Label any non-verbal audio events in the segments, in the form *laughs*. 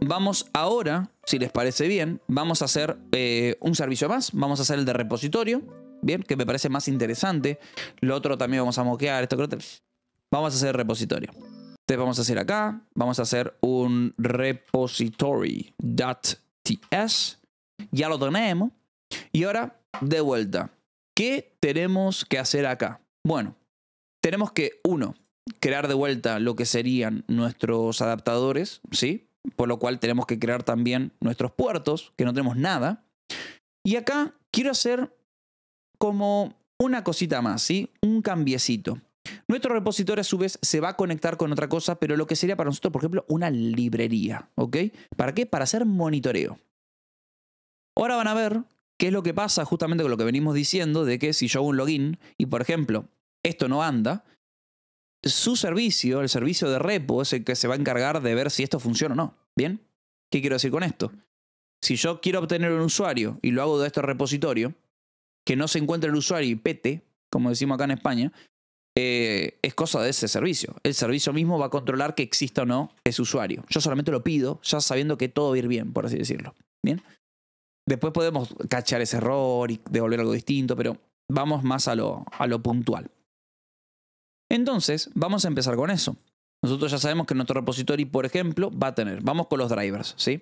Vamos ahora, si les parece bien, vamos a hacer eh, un servicio más. Vamos a hacer el de repositorio, bien, que me parece más interesante. Lo otro también vamos a moquear, esto creo Vamos a hacer repositorio. Entonces vamos a hacer acá, vamos a hacer un repository.ts. Ya lo tenemos. Y ahora, de vuelta, ¿qué tenemos que hacer acá? Bueno, tenemos que, uno, crear de vuelta lo que serían nuestros adaptadores, ¿sí? Por lo cual tenemos que crear también nuestros puertos, que no tenemos nada. Y acá quiero hacer como una cosita más, ¿sí? Un cambiecito. Nuestro repositorio a su vez se va a conectar con otra cosa, pero lo que sería para nosotros, por ejemplo, una librería, ¿ok? ¿Para qué? Para hacer monitoreo. Ahora van a ver qué es lo que pasa justamente con lo que venimos diciendo de que si yo hago un login y, por ejemplo, esto no anda, su servicio, el servicio de repo, es el que se va a encargar de ver si esto funciona o no. ¿Bien? ¿Qué quiero decir con esto? Si yo quiero obtener un usuario y lo hago de este repositorio, que no se encuentre el usuario y pete, como decimos acá en España, eh, es cosa de ese servicio. El servicio mismo va a controlar que exista o no ese usuario. Yo solamente lo pido, ya sabiendo que todo va a ir bien, por así decirlo. ¿Bien? Después podemos cachar ese error y devolver algo distinto, pero vamos más a lo, a lo puntual. Entonces, vamos a empezar con eso. Nosotros ya sabemos que nuestro repository, por ejemplo, va a tener, vamos con los drivers, ¿sí?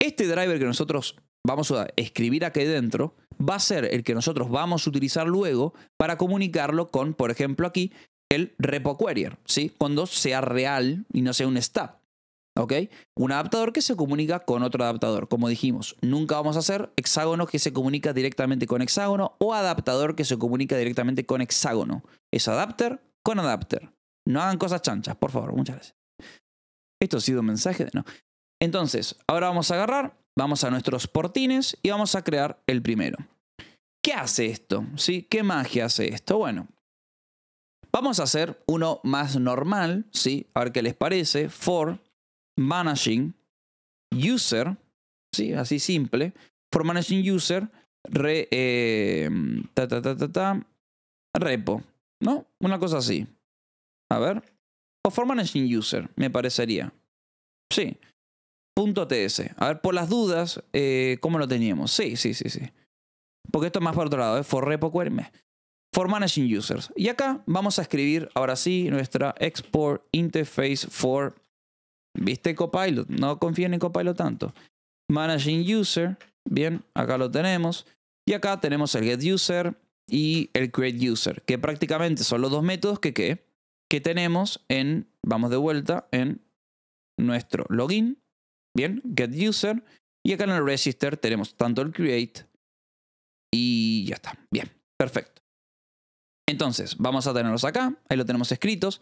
Este driver que nosotros vamos a escribir aquí dentro va a ser el que nosotros vamos a utilizar luego para comunicarlo con, por ejemplo, aquí el repo query, ¿sí? Cuando sea real y no sea un stub. ¿ok? Un adaptador que se comunica con otro adaptador. Como dijimos, nunca vamos a hacer hexágono que se comunica directamente con hexágono o adaptador que se comunica directamente con hexágono. Es adapter con adapter. No hagan cosas chanchas, por favor. Muchas gracias. Esto ha sido un mensaje de no. Entonces, ahora vamos a agarrar, vamos a nuestros portines y vamos a crear el primero. ¿Qué hace esto? ¿Sí? ¿Qué magia hace esto? Bueno, vamos a hacer uno más normal, ¿sí? A ver qué les parece. For managing user, ¿sí? así simple, for managing user, eh, repo, ¿no? Una cosa así. A ver. O for managing user, me parecería. Sí. Punto .ts. A ver, por las dudas, eh, ¿cómo lo teníamos? Sí, sí, sí, sí. Porque esto es más para otro lado, ¿eh? For repo, cuerme. For managing users. Y acá vamos a escribir, ahora sí, nuestra export interface for ¿Viste Copilot? No confío en Copilot tanto. Managing User. Bien, acá lo tenemos. Y acá tenemos el Get User y el Create User, que prácticamente son los dos métodos que, que tenemos en, vamos de vuelta, en nuestro login. Bien, Get User. Y acá en el Register tenemos tanto el Create y ya está. Bien, perfecto. Entonces, vamos a tenerlos acá. Ahí lo tenemos escritos.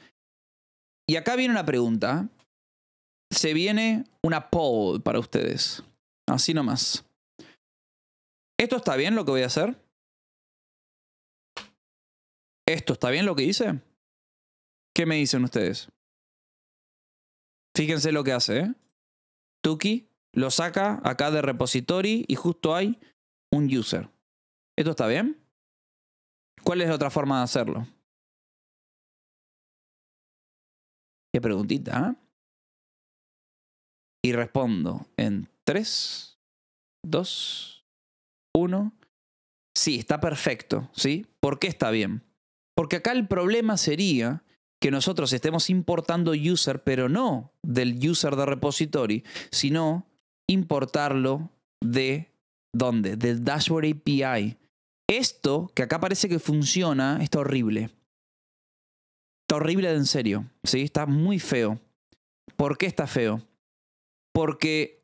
Y acá viene una pregunta se viene una poll para ustedes. Así nomás. ¿Esto está bien lo que voy a hacer? ¿Esto está bien lo que hice? ¿Qué me dicen ustedes? Fíjense lo que hace, ¿eh? Tuki lo saca acá de repository y justo hay un user. ¿Esto está bien? ¿Cuál es la otra forma de hacerlo? Qué preguntita, ¿eh? Y respondo en 3, 2, 1. Sí, está perfecto, ¿sí? ¿Por qué está bien? Porque acá el problema sería que nosotros estemos importando user, pero no del user de repository, sino importarlo de dónde? Del dashboard API. Esto que acá parece que funciona está horrible. Está horrible de en serio, ¿sí? Está muy feo. ¿Por qué está feo? porque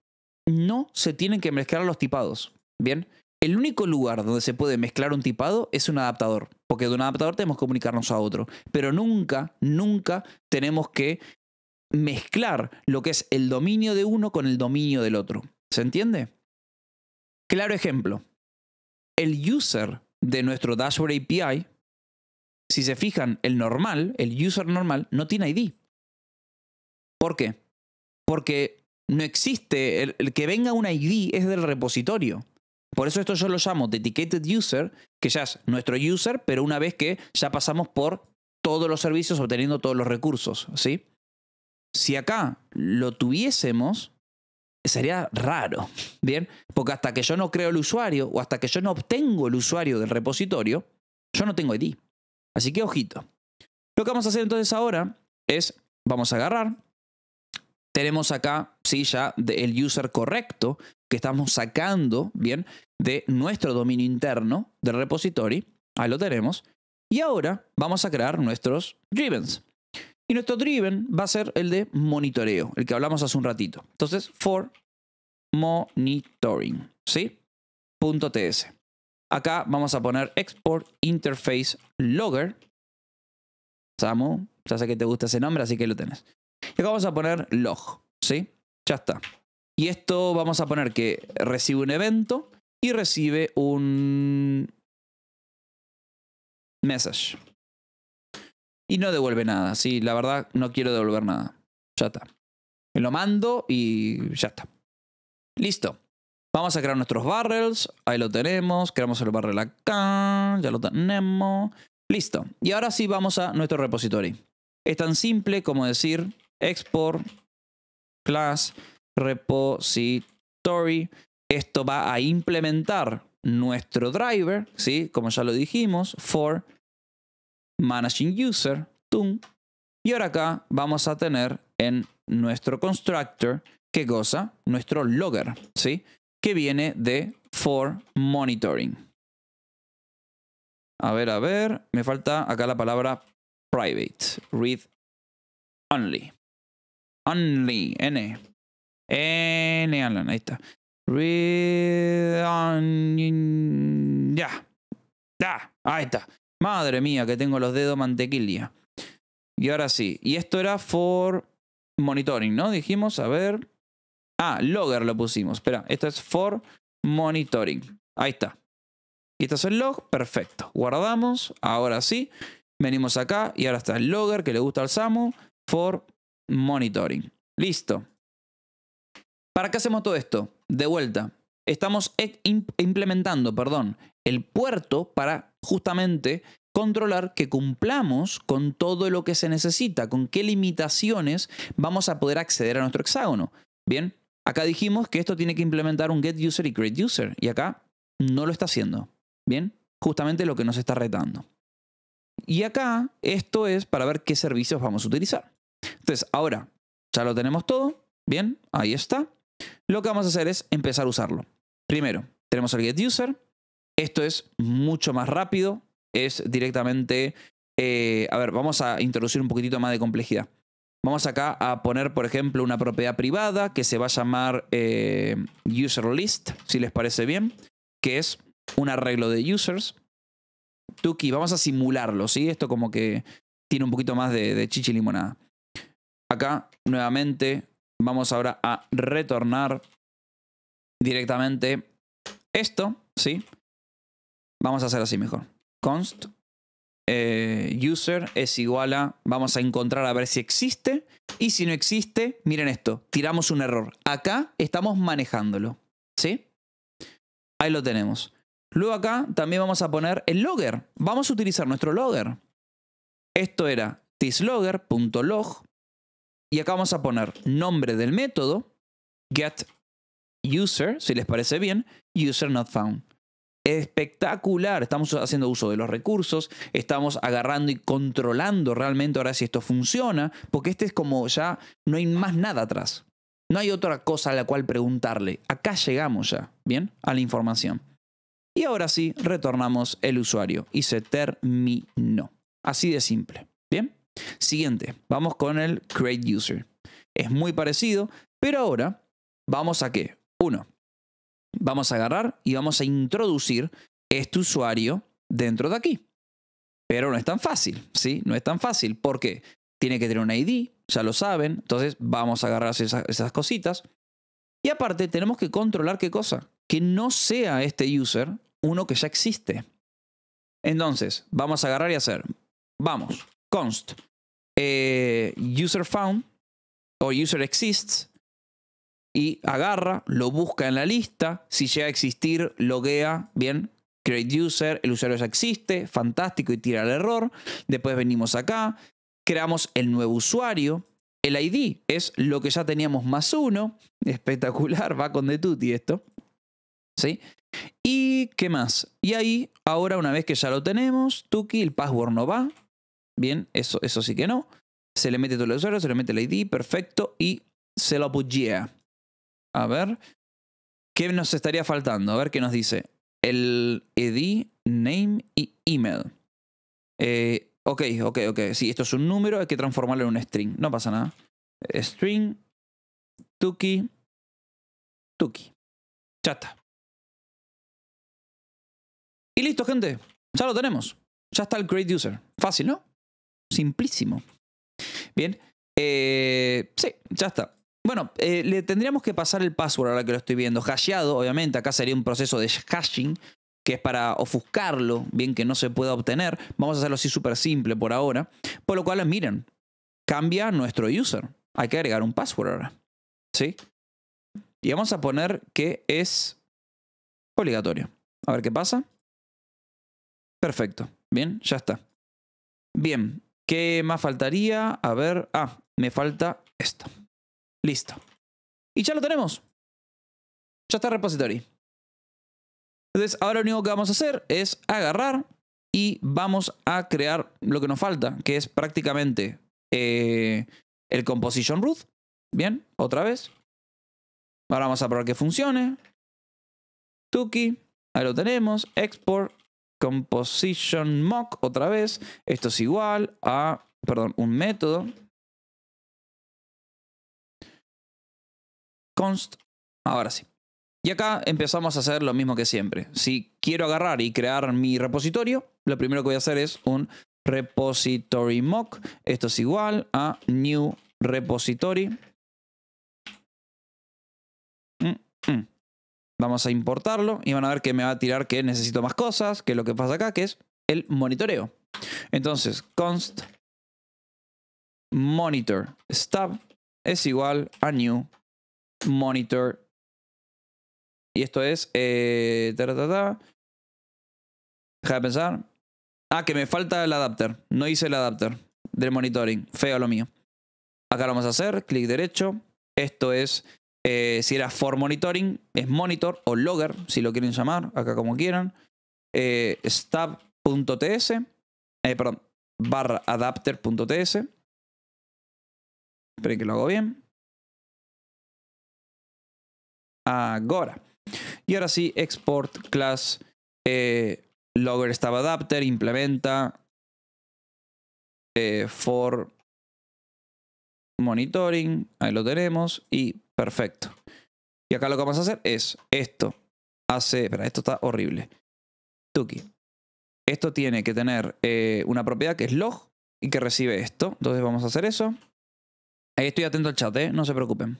no se tienen que mezclar los tipados. Bien, el único lugar donde se puede mezclar un tipado es un adaptador, porque de un adaptador tenemos que comunicarnos a otro, pero nunca, nunca tenemos que mezclar lo que es el dominio de uno con el dominio del otro. ¿Se entiende? Claro ejemplo, el user de nuestro dashboard API, si se fijan, el normal, el user normal, no tiene ID. ¿Por qué? Porque no existe. El, que venga un ID es del repositorio. Por eso esto yo lo llamo dedicated user, que ya es nuestro user, pero una vez que ya pasamos por todos los servicios obteniendo todos los recursos, ¿sí? Si acá lo tuviésemos, sería raro, *laughs* ¿bien? Porque hasta que yo no creo el usuario o hasta que yo no obtengo el usuario del repositorio, yo no tengo ID. Así que ojito. Lo que vamos a hacer entonces ahora es, vamos a agarrar, tenemos acá, sí, ya el user correcto que estamos sacando, bien, de nuestro dominio interno del repository. Ahí lo tenemos. Y ahora vamos a crear nuestros drivens. Y nuestro driven va a ser el de monitoreo, el que hablamos hace un ratito. Entonces, for monitoring, ¿sí? Punto .ts. Acá vamos a poner export interface logger. Samu, ya sé que te gusta ese nombre, así que lo tenés. Y acá vamos a poner log, ¿sí? Ya está. Y esto vamos a poner que recibe un evento y recibe un message. Y no devuelve nada, sí, la verdad no quiero devolver nada. Ya está. Me lo mando y ya está. Listo. Vamos a crear nuestros barrels. Ahí lo tenemos. Creamos el barrel acá. Ya lo tenemos. Listo. Y ahora sí vamos a nuestro repository. Es tan simple como decir export class repository. Esto va a implementar nuestro driver, ¿sí? Como ya lo dijimos, for managing user, tun. Y ahora acá vamos a tener en nuestro constructor, ¿qué cosa? Nuestro logger, ¿sí? Que viene de for monitoring. A ver, a ver, me falta acá la palabra private, read only. Only, N. N ahí está. Ya. Ya. Ahí está. Madre mía, que tengo los dedos mantequilla. Y ahora sí. Y esto era for monitoring, ¿no? Dijimos, a ver. Ah, logger lo pusimos. Espera, esto es for monitoring. Ahí está. Y esto es el log. Perfecto. Guardamos. Ahora sí. Venimos acá y ahora está el logger que le gusta al Samu. For monitoring. Listo. ¿Para qué hacemos todo esto? De vuelta. Estamos e-, implementando, perdón, el puerto para justamente controlar que cumplamos con todo lo que se necesita, con qué limitaciones vamos a poder acceder a nuestro hexágono. Bien, acá dijimos que esto tiene que implementar un get user y create user, y acá no lo está haciendo. Bien, justamente lo que nos está retando. Y acá esto es para ver qué servicios vamos a utilizar. Entonces, ahora ya lo tenemos todo. Bien, ahí está. Lo que vamos a hacer es empezar a usarlo. Primero, tenemos el GetUser. Esto es mucho más rápido. Es directamente... Eh, a ver, vamos a introducir un poquitito más de complejidad. Vamos acá a poner, por ejemplo, una propiedad privada que se va a llamar eh, userList, si les parece bien, que es un arreglo de users. Tuki, vamos a simularlo, ¿sí? Esto como que tiene un poquito más de, de chichi limonada acá nuevamente vamos ahora a retornar directamente esto, ¿sí? Vamos a hacer así mejor. Const eh, user es igual a, vamos a encontrar a ver si existe, y si no existe, miren esto, tiramos un error. Acá estamos manejándolo, ¿sí? Ahí lo tenemos. Luego acá también vamos a poner el logger. Vamos a utilizar nuestro logger. Esto era tislogger.log y acá vamos a poner nombre del método, get user, si les parece bien, user not found. Espectacular, estamos haciendo uso de los recursos, estamos agarrando y controlando realmente ahora si esto funciona, porque este es como ya no hay más nada atrás. No hay otra cosa a la cual preguntarle. Acá llegamos ya, ¿bien? A la información. Y ahora sí, retornamos el usuario y se terminó. Así de simple. Siguiente, vamos con el Create User. Es muy parecido, pero ahora vamos a qué? Uno, vamos a agarrar y vamos a introducir este usuario dentro de aquí. Pero no es tan fácil, ¿sí? No es tan fácil porque tiene que tener un ID, ya lo saben. Entonces vamos a agarrar esas, esas cositas. Y aparte tenemos que controlar qué cosa. Que no sea este user uno que ya existe. Entonces, vamos a agarrar y hacer. Vamos, const eh, user found o user exists y agarra, lo busca en la lista, si llega a existir, loguea, bien, create user, el usuario ya existe, fantástico y tira el error, después venimos acá, creamos el nuevo usuario, el ID es lo que ya teníamos más uno, *laughs* espectacular, va con de tutti esto, ¿sí? ¿Y qué más? Y ahí, ahora una vez que ya lo tenemos, Tuki, el password no va, Bien, eso, eso sí que no. Se le mete todo el usuario, se le mete el ID, perfecto, y se lo apoyea. A ver, ¿qué nos estaría faltando? A ver qué nos dice. El ID, name y email. Eh, ok, ok, ok. Sí, esto es un número, hay que transformarlo en un string. No pasa nada. Eh, string, tuki, tuki. Chata. Y listo, gente. Ya lo tenemos. Ya está el create user. Fácil, ¿no? Simplísimo. Bien. Eh, sí, ya está. Bueno, eh, le tendríamos que pasar el password ahora que lo estoy viendo. Hasheado, obviamente, acá sería un proceso de hashing, que es para ofuscarlo, bien que no se pueda obtener. Vamos a hacerlo así súper simple por ahora. Por lo cual, miren, cambia nuestro user. Hay que agregar un password ahora. ¿Sí? Y vamos a poner que es obligatorio. A ver qué pasa. Perfecto. Bien, ya está. Bien, ¿Qué más faltaría? A ver, ah, me falta esto. Listo. Y ya lo tenemos. Ya está el repository. Entonces, ahora lo único que vamos a hacer es agarrar y vamos a crear lo que nos falta, que es prácticamente eh, el composition root. Bien, otra vez. Ahora vamos a probar que funcione. Tuki, ahí lo tenemos. Export, composition mock otra vez. Esto es igual a, perdón, un método. Const. Ahora sí. Y acá empezamos a hacer lo mismo que siempre. Si quiero agarrar y crear mi repositorio, lo primero que voy a hacer es un repository mock. Esto es igual a new repository. Mm, mm. Vamos a importarlo y van a ver que me va a tirar que necesito más cosas, que es lo que pasa acá, que es el monitoreo. Entonces, const monitor stab es igual a new monitor. Y esto es... Eh, Deja de pensar. Ah, que me falta el adapter. No hice el adapter del monitoring. Feo lo mío. Acá lo vamos a hacer. Clic derecho. Esto es eh, si era for monitoring, es monitor o logger, si lo quieren llamar, acá como quieran. Eh, stab.ts, eh, perdón, barra adapter.ts. Esperen que lo hago bien. Ahora. Y ahora sí, export class eh, logger stab adapter, implementa for monitoring, ahí lo tenemos, y Perfecto. Y acá lo que vamos a hacer es esto. Hace. Espera, esto está horrible. Tuki. Esto tiene que tener eh, una propiedad que es log y que recibe esto. Entonces vamos a hacer eso. Ahí estoy atento al chat, ¿eh? No se preocupen.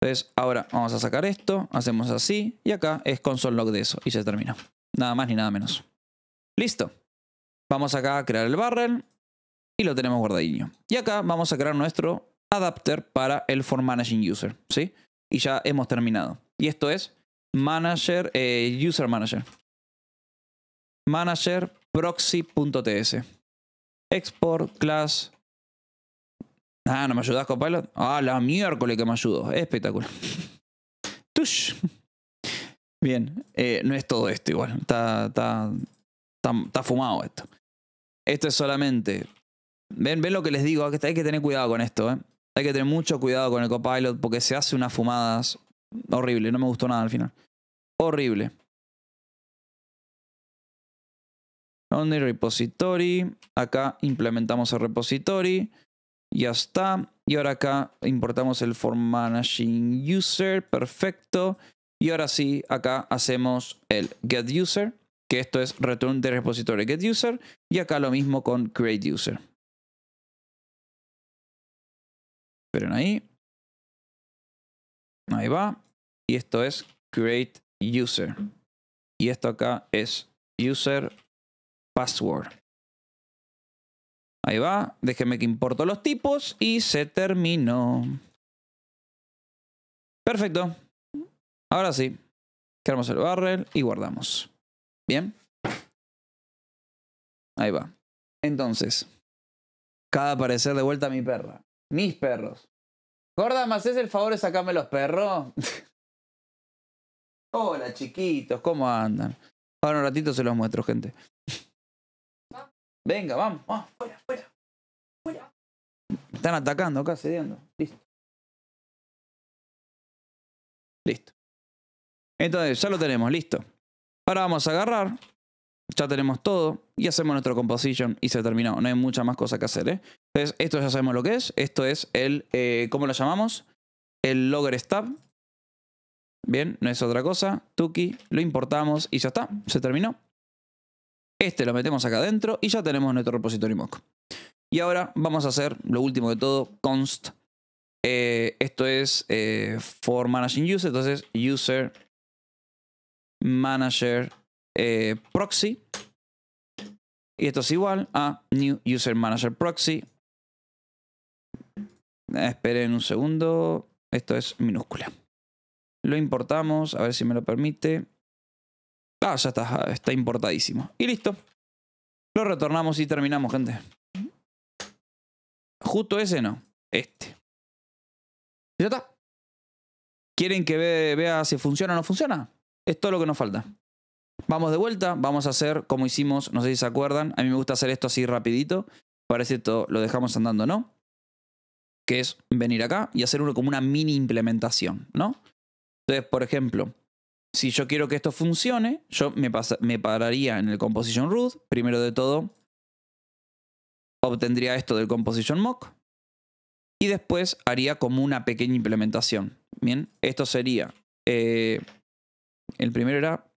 Entonces, ahora vamos a sacar esto, hacemos así, y acá es console de eso, y se termina. Nada más ni nada menos. Listo. Vamos acá a crear el barrel, y lo tenemos guardadillo Y acá vamos a crear nuestro adapter para el for managing user, ¿sí? Y ya hemos terminado. Y esto es manager, eh, user manager. Manager proxy.ts. Export class. Ah, ¿no me ayudas, Copilot? Ah, la miércoles que me ayudó. Espectacular. *laughs* Tush. Bien, eh, no es todo esto igual. Está, está, fumado esto. Esto es solamente. Ven, ven lo que les digo, hay que tener cuidado con esto. ¿eh? Hay que tener mucho cuidado con el copilot porque se hace unas fumadas horrible. No me gustó nada al final. Horrible. Only repository. Acá implementamos el repository. Ya está. Y ahora acá importamos el form managing user. Perfecto. Y ahora sí, acá hacemos el get user. Que esto es return de repository get user. Y acá lo mismo con create user. Esperen ahí. Ahí va. Y esto es create user. Y esto acá es user password. Ahí va. Déjenme que importo los tipos y se terminó. Perfecto. Ahora sí. Queremos el barrel y guardamos. Bien. Ahí va. Entonces, cada aparecer de vuelta a mi perra. Mis perros. Gorda, ¿me haces el favor de sacarme los perros? *laughs* Hola, chiquitos, ¿cómo andan? Ahora un ratito se los muestro, gente. Venga, vamos. Están atacando acá, cediendo. Listo. Listo. Entonces, ya lo tenemos, listo. Ahora vamos a agarrar ya tenemos todo y hacemos nuestro composition y se terminó. No hay mucha más cosa que hacer, ¿eh? Entonces, esto ya sabemos lo que es. Esto es el, eh, ¿cómo lo llamamos? El logger stub. Bien, no es otra cosa. Tuki, lo importamos y ya está, se terminó. Este lo metemos acá adentro y ya tenemos nuestro repositorio mock. Y ahora vamos a hacer lo último de todo, const. Eh, esto es for managing user, entonces user manager eh, proxy. Y esto es igual a new user manager proxy. Esperen un segundo. Esto es minúscula. Lo importamos, a ver si me lo permite. Ah, ya está, está importadísimo. Y listo. Lo retornamos y terminamos, gente. Justo ese no, este. ya está. ¿Quieren que vea si funciona o no funciona? Es todo lo que nos falta. Vamos de vuelta, vamos a hacer como hicimos, no sé si se acuerdan, a mí me gusta hacer esto así rapidito, parece esto, lo dejamos andando, ¿no? Que es venir acá y hacer uno como una mini implementación, ¿no? Entonces, por ejemplo, si yo quiero que esto funcione, yo me, pararía en el composition root, primero de todo, obtendría esto del composition mock y después haría como una pequeña implementación. Bien, esto sería, eh, el primero era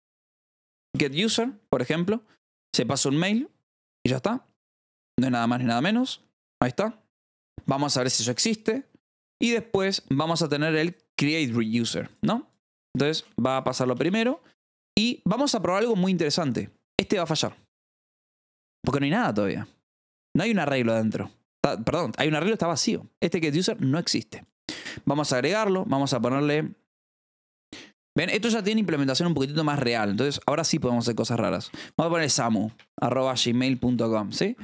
getUser, por ejemplo, se pasa un mail y ya está. No hay nada más ni nada menos. Ahí está. Vamos a ver si eso existe. Y después vamos a tener el create ¿no? Entonces va a pasarlo primero. Y vamos a probar algo muy interesante. Este va a fallar. Porque no hay nada todavía. No hay un arreglo dentro. perdón, hay un arreglo, está vacío. Este getUser no existe. Vamos a agregarlo, vamos a ponerle Ven, esto ya tiene implementación un poquitito más real. Entonces, ahora sí podemos hacer cosas raras. Vamos a poner samu.gmail.com ¿sí?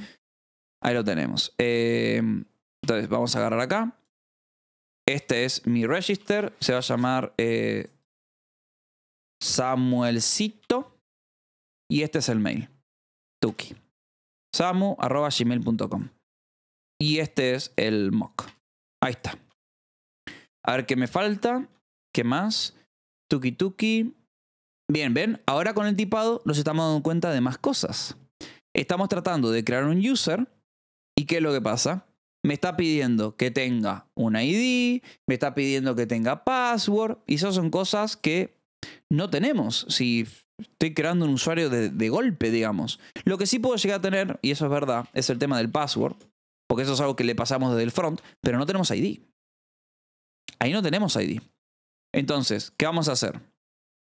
Ahí lo tenemos. Eh, entonces, vamos a agarrar acá. Este es mi register. Se va a llamar eh, Samuelcito. Y este es el mail. Tuki. samu.gmail.com Y este es el mock. Ahí está. A ver qué me falta. ¿Qué más? Tuki tuki. Bien, ven, ahora con el tipado nos estamos dando cuenta de más cosas. Estamos tratando de crear un user y ¿qué es lo que pasa? Me está pidiendo que tenga un ID, me está pidiendo que tenga password y esas son cosas que no tenemos si estoy creando un usuario de, de golpe, digamos. Lo que sí puedo llegar a tener, y eso es verdad, es el tema del password, porque eso es algo que le pasamos desde el front, pero no tenemos ID. Ahí no tenemos ID. Entonces, ¿qué vamos a hacer?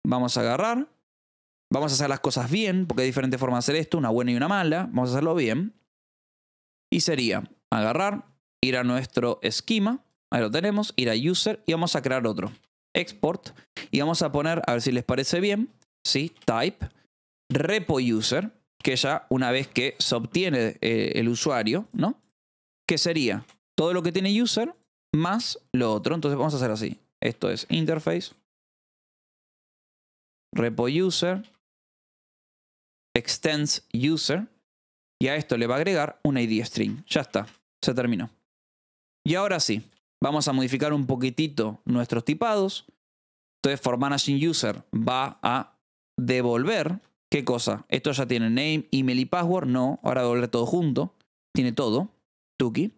Vamos a agarrar, vamos a hacer las cosas bien, porque hay diferentes formas de hacer esto, una buena y una mala, vamos a hacerlo bien. Y sería agarrar, ir a nuestro esquema, ahí lo tenemos, ir a user y vamos a crear otro, export, y vamos a poner, a ver si les parece bien, ¿sí? type, repo user, que ya una vez que se obtiene eh, el usuario, ¿no? Que sería todo lo que tiene user más lo otro. Entonces vamos a hacer así. Esto es interface, repo user, extends user, y a esto le va a agregar una ID string. Ya está, se terminó. Y ahora sí, vamos a modificar un poquitito nuestros tipados. Entonces, for managing user va a devolver, ¿qué cosa? Esto ya tiene name, email y password. No, ahora devuelve todo junto. Tiene todo, Tuki.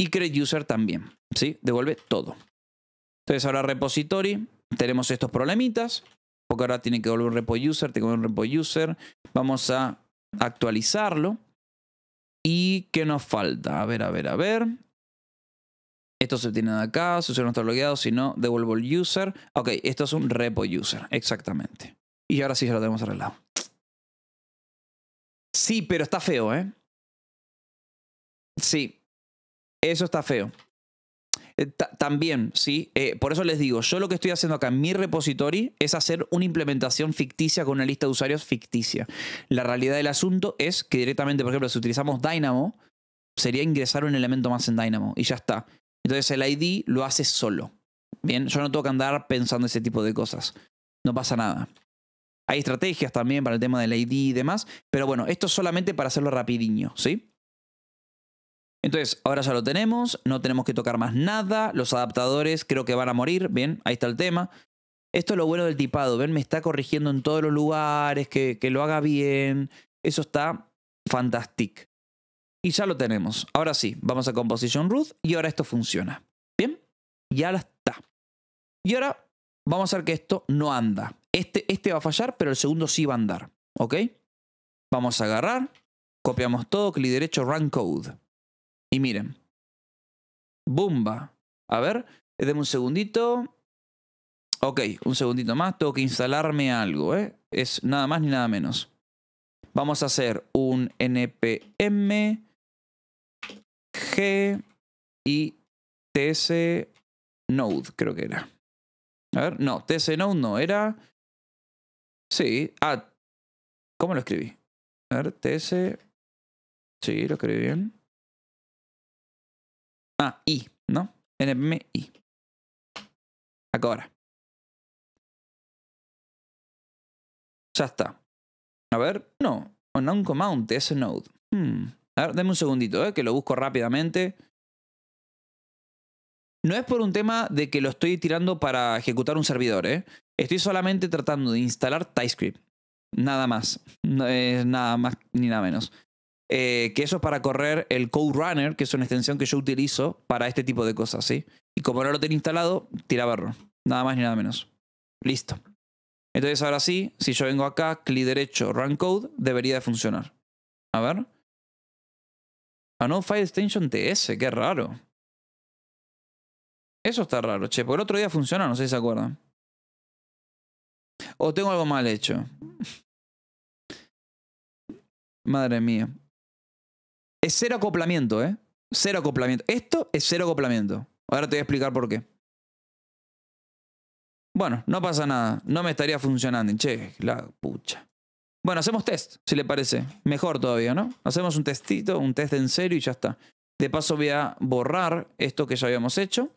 Y create user también, ¿sí? Devuelve todo. Entonces ahora repository, tenemos estos problemitas, porque ahora tiene que volver un repo user, tengo un repo user. Vamos a actualizarlo. ¿Y qué nos falta? A ver, a ver, a ver. Esto se tiene de acá, si usuario no está bloqueado, si no, devuelvo el user. Ok, esto es un repo user, exactamente. Y ahora sí ya lo tenemos arreglado. Sí, pero está feo, ¿eh? Sí, eso está feo. Eh, también, ¿sí? Eh, por eso les digo, yo lo que estoy haciendo acá en mi repository es hacer una implementación ficticia con una lista de usuarios ficticia. La realidad del asunto es que directamente, por ejemplo, si utilizamos Dynamo, sería ingresar un elemento más en Dynamo y ya está. Entonces el ID lo hace solo. Bien, yo no tengo que andar pensando ese tipo de cosas. No pasa nada. Hay estrategias también para el tema del ID y demás, pero bueno, esto es solamente para hacerlo rapidinho, ¿sí? Entonces, ahora ya lo tenemos, no tenemos que tocar más nada, los adaptadores creo que van a morir, bien, ahí está el tema. Esto es lo bueno del tipado, ven, me está corrigiendo en todos los lugares, que, lo haga bien, eso está fantastic. Y ya lo tenemos. Ahora sí, vamos a Composition Root y ahora esto funciona. ¿Bien? Ya está. Y ahora vamos a ver que esto no anda. Este, este va a fallar, pero el segundo sí va a andar. ¿Ok? Vamos a agarrar, copiamos todo, clic derecho, Run Code. Y miren. Bumba. A ver, denme un segundito. Ok, un segundito más. Tengo que instalarme algo, ¿eh? Es nada más ni nada menos. Vamos a hacer un npm g y ts node, creo que era. A ver, no, ts node no, era... Sí, ah, ¿cómo lo escribí? A ver, ts... Sí, lo escribí bien. Ah, I, ¿no? NPM I. Ahora. Ya está. A ver, no. Un commount es node. Hmm. A ver, denme un segundito, eh, que lo busco rápidamente. No es por un tema de que lo estoy tirando para ejecutar un servidor, ¿eh? Estoy solamente tratando de instalar TypeScript. Nada más. nada más ni nada menos. Eh, que eso es para correr el Code Runner, que es una extensión que yo utilizo para este tipo de cosas, ¿sí? Y como no lo tenía instalado, tiraba error. Nada más ni nada menos. Listo. Entonces ahora sí, si yo vengo acá, clic derecho, Run Code, debería de funcionar. A ver. A ah, no File Extension TS, qué raro. Eso está raro, che, porque el otro día funciona no sé si se acuerdan. O oh, tengo algo mal hecho. Madre mía. Es cero acoplamiento, ¿eh? Cero acoplamiento. Esto es cero acoplamiento. Ahora te voy a explicar por qué. Bueno, no pasa nada. No me estaría funcionando. Che, la pucha. Bueno, hacemos test, si le parece. Mejor todavía, ¿no? Hacemos un testito, un test en serio y ya está. De paso voy a borrar esto que ya habíamos hecho.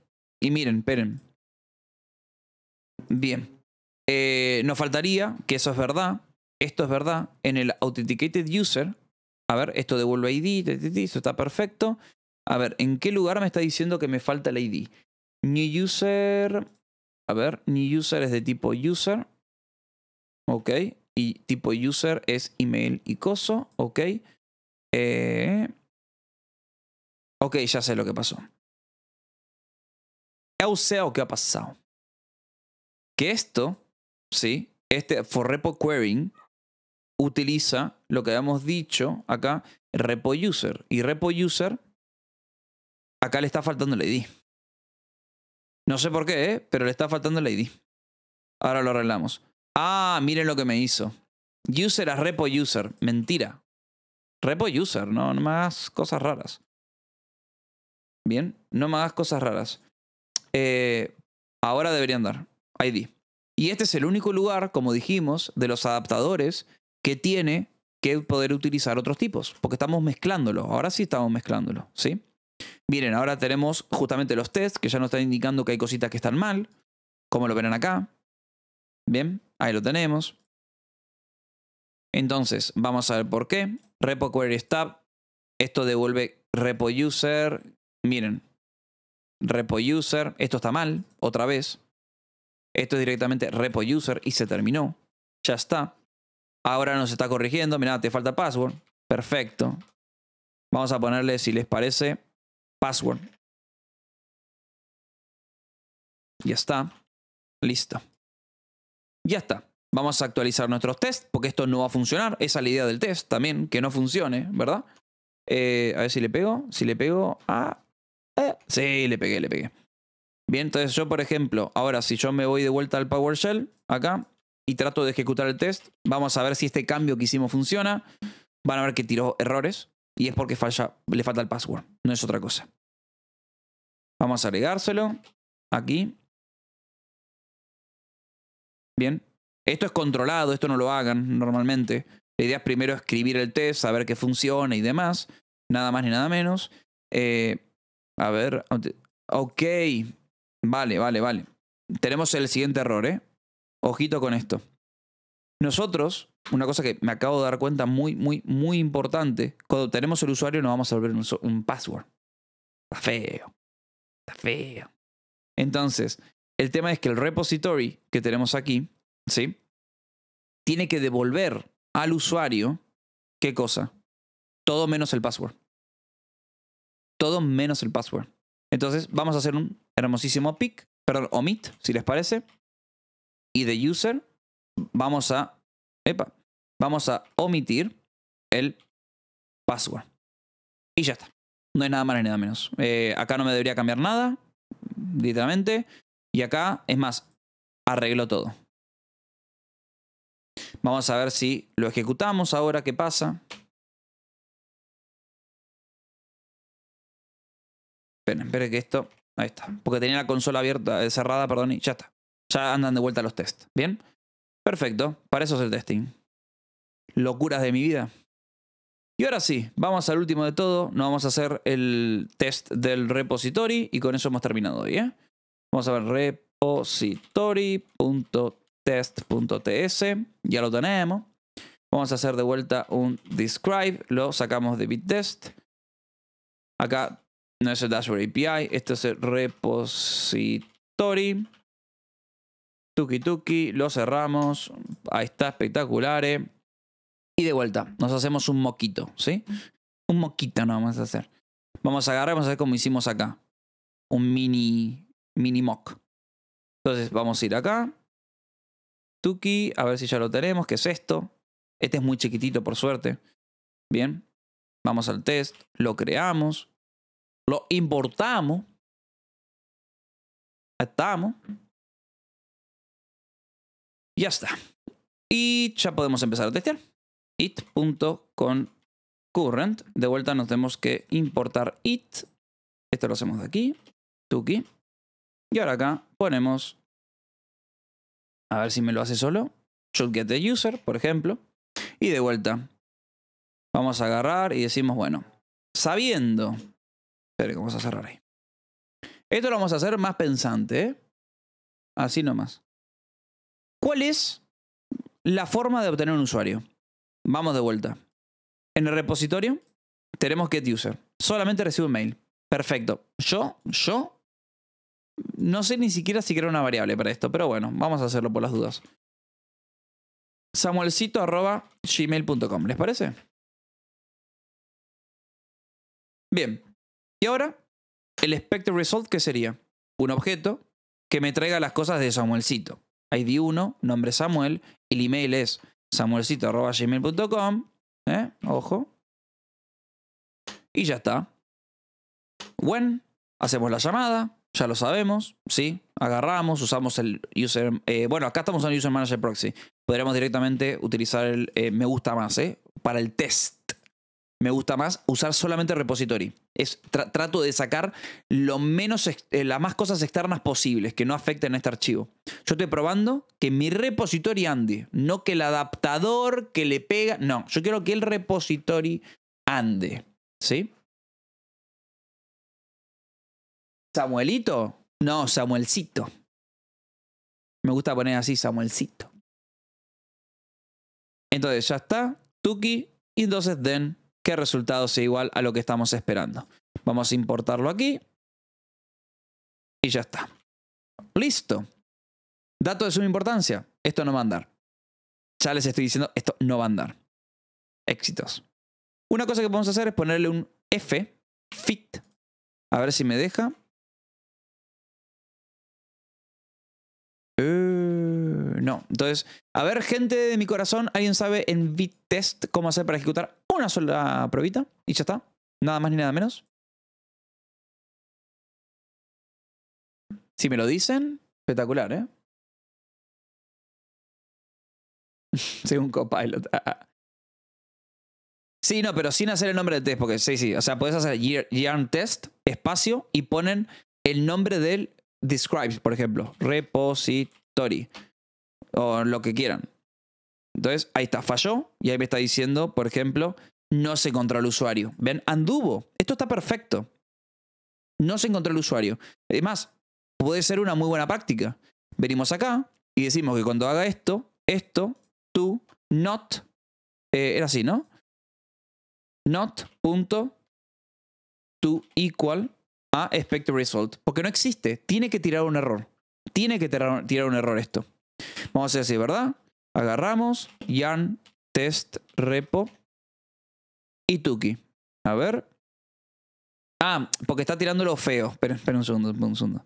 Y miren, esperen. Bien. Eh, nos faltaría, que eso es verdad, esto es verdad, en el Authenticated User a ver, esto devuelve ID, Esto está perfecto. A ver, ¿en qué lugar me está diciendo que me falta el ID? New user, a ver, new user es de tipo user, ok, y tipo user es email y coso, ok. Eh, ok, ya sé lo que pasó. ¿Qué sea o qué ha pasado. Que esto, sí, este for repo querying, utiliza lo que habíamos dicho acá, repo user. Y repo user, acá le está faltando el ID. No sé por qué, ¿eh? pero le está faltando el ID. Ahora lo arreglamos. Ah, miren lo que me hizo. User a repo user. Mentira. Repo user, no, más cosas raras. Bien, no me hagas cosas raras. Eh, ahora debería andar. ID. Y este es el único lugar, como dijimos, de los adaptadores que tiene que poder utilizar otros tipos, porque estamos mezclándolo, ahora sí estamos mezclándolo, ¿sí? Miren, ahora tenemos justamente los tests que ya nos están indicando que hay cositas que están mal, como lo verán acá. Bien, ahí lo tenemos. Entonces, vamos a ver por qué. Repo query esto devuelve repo user. Miren, repo user, esto está mal, otra vez. Esto es directamente repo user y se terminó. Ya está. Ahora nos está corrigiendo. Mirá, te falta password. Perfecto. Vamos a ponerle, si les parece, password. Ya está. Listo. Ya está. Vamos a actualizar nuestros tests porque esto no va a funcionar. Esa es la idea del test también, que no funcione, ¿verdad? Eh, a ver si le pego. Si le pego a... Eh, sí, le pegué, le pegué. Bien, entonces yo, por ejemplo, ahora si yo me voy de vuelta al PowerShell, acá, y trato de ejecutar el test. Vamos a ver si este cambio que hicimos funciona. Van a ver que tiró errores y es porque falla, le falta el password, no es otra cosa. Vamos a agregárselo aquí. Bien. Esto es controlado, esto no lo hagan normalmente. La idea es primero escribir el test, saber que funciona y demás. Nada más ni nada menos. Eh, a ver. Ok. Vale, vale, vale. Tenemos el siguiente error, ¿eh? Ojito con esto. Nosotros, una cosa que me acabo de dar cuenta muy, muy, muy importante, cuando tenemos el usuario no vamos a devolver un, un password. Está feo. Está feo. Entonces, el tema es que el repository que tenemos aquí, ¿sí? Tiene que devolver al usuario, ¿qué cosa? Todo menos el password. Todo menos el password. Entonces, vamos a hacer un hermosísimo pick, perdón, omit, si les parece, y de user vamos a, vamos a omitir el password. Y ya está. No hay nada más ni nada menos. Eh, acá no me debería cambiar nada, literalmente. Y acá, es más, arreglo todo. Vamos a ver si lo ejecutamos ahora, qué pasa. Esperen, esperen que esto... Ahí está. Porque tenía la consola abierta, eh, cerrada, perdón, y ya está. Ya andan de vuelta los tests. ¿Bien? Perfecto. Para eso es el testing. Locuras de mi vida. Y ahora sí, vamos al último de todo. Nos vamos a hacer el test del repository y con eso hemos terminado hoy. ¿eh? Vamos a ver repository.test.ts. Ya lo tenemos. Vamos a hacer de vuelta un describe. Lo sacamos de bit test. Acá no es el dashboard API. Este es el repository. Tuki tuki, lo cerramos. Ahí está, espectacular. Eh. Y de vuelta, nos hacemos un moquito, ¿sí? Un moquito ¿no? vamos a hacer. Vamos a agarrar, vamos a hacer como hicimos acá. Un mini, mini mock. Entonces vamos a ir acá. Tuki, a ver si ya lo tenemos. ¿Qué es esto? Este es muy chiquitito, por suerte. Bien. Vamos al test, lo creamos, lo importamos, estamos, ya está. Y ya podemos empezar a testear. it.concurrent. De vuelta nos tenemos que importar it. Esto lo hacemos de aquí. Tuki. Y ahora acá ponemos... A ver si me lo hace solo. Should get the user, por ejemplo. Y de vuelta. Vamos a agarrar y decimos, bueno, sabiendo... Espera, que vamos a cerrar ahí. Esto lo vamos a hacer más pensante, ¿eh? Así nomás. ¿Cuál es la forma de obtener un usuario? Vamos de vuelta. En el repositorio tenemos getUser. Solamente recibo un mail. Perfecto. Yo, yo, no sé ni siquiera si quiero una variable para esto, pero bueno, vamos a hacerlo por las dudas. Samuelcito.gmail.com, ¿les parece? Bien. Y ahora, el expected result, ¿qué sería? Un objeto que me traiga las cosas de Samuelcito. ID 1, nombre Samuel, el email es samuelcito.gmail.com. ¿eh? Ojo. Y ya está. Bueno, hacemos la llamada, ya lo sabemos, ¿sí? Agarramos, usamos el user... Eh, bueno, acá estamos en User Manager Proxy. Podríamos directamente utilizar el eh, me gusta más, Para el test me gusta más usar solamente repository. Es, trato de sacar lo menos eh, las más cosas externas posibles que no afecten a este archivo. Yo estoy probando que mi repository ande, no que el adaptador que le pega. No, yo quiero que el repository ande. ¿Sí? ¿Samuelito? No, Samuelcito. Me gusta poner así, Samuelcito. Entonces ya está. Tuki. Y entonces den que el resultado sea igual a lo que estamos esperando. Vamos a importarlo aquí y ya está. Listo. Dato de suma importancia. Esto no va a andar. Ya les estoy diciendo, esto no va a andar. Éxitos. Una cosa que podemos hacer es ponerle un F, fit. A ver si me deja. Eh, no. Entonces, a ver, gente de mi corazón, ¿alguien sabe en test cómo hacer para ejecutar una sola probita y ya está. Nada más ni nada menos. Si me lo dicen, espectacular, ¿eh? *laughs* un Copilot. Ah, ah. sí, no, pero sin hacer el nombre del test, porque sí, sí. O sea, puedes hacer yarn test, espacio, y ponen el nombre del describes por ejemplo. Repository. O lo que quieran. Entonces, ahí está, falló y ahí me está diciendo, por ejemplo, no se encontró el usuario. Ven, anduvo. Esto está perfecto. No se encontró el usuario. Además, puede ser una muy buena práctica. Venimos acá y decimos que cuando haga esto, esto, tú, not, eh, era así, ¿no? Not punto to equal a expected result. Porque no existe. Tiene que tirar un error. Tiene que tirar, tirar un error esto. Vamos a decir, ¿verdad? Agarramos yarn, test, repo y tuki. A ver. Ah, porque está tirando lo feo. Espera, espera un segundo, un segundo.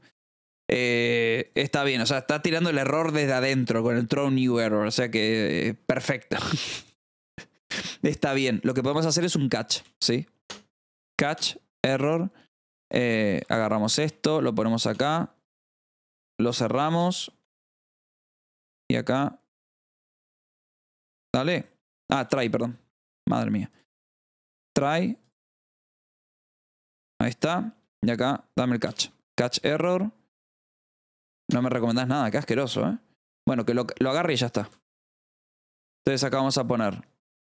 Eh, está bien, o sea, está tirando el error desde adentro con el throw new error, o sea que eh, perfecto. *laughs* está bien, lo que podemos hacer es un catch, ¿sí? Catch, error, eh, agarramos esto, lo ponemos acá, lo cerramos y acá Dale. Ah, try, perdón. Madre mía. Try. Ahí está. Y acá, dame el catch. Catch error. No me recomendás nada, qué asqueroso, ¿eh? Bueno, que lo, agarre y ya está. Entonces acá vamos a poner